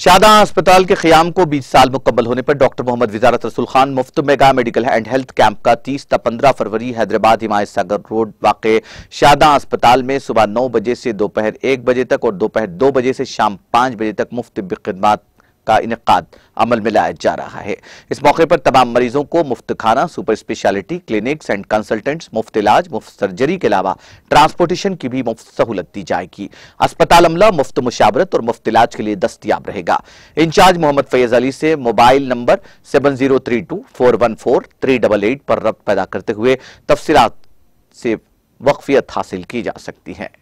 शादा अस्पताल के क्याम को 20 साल मुकम्मल होने पर डॉक्टर मोहम्मद वजारत रसूल खान मुफ्त mega medical and health camp का 30 ता 15 फरवरी हैदराबाद हिमायत सागर रोड वाक़ शादा अस्पताल में सुबह 9 बजे से दोपहर 1 बजे तक और दोपहर 2 बजे से शाम 5 बजे तक मुफ्त खदमात का इनका अमल में लाया जा रहा है इस मौके पर तमाम मरीजों को मुफ्त खाना super specialty clinics and consultants मुफ्त इलाज मुफ्त सर्जरी के अलावा ट्रांसपोर्टेशन की भी मुफ्त सहूलत दी जाएगी अस्पताल अमला मुफ्त मुशावरत और मुफ्त इलाज के लिए दस्तियाब रहेगा इंचार्ज मोहम्मद फैज अली से mobile number seven zero three two four one four three double eight पर रब पैदा करते हुए तफसीत से वक्फियत हासिल की जा सकती है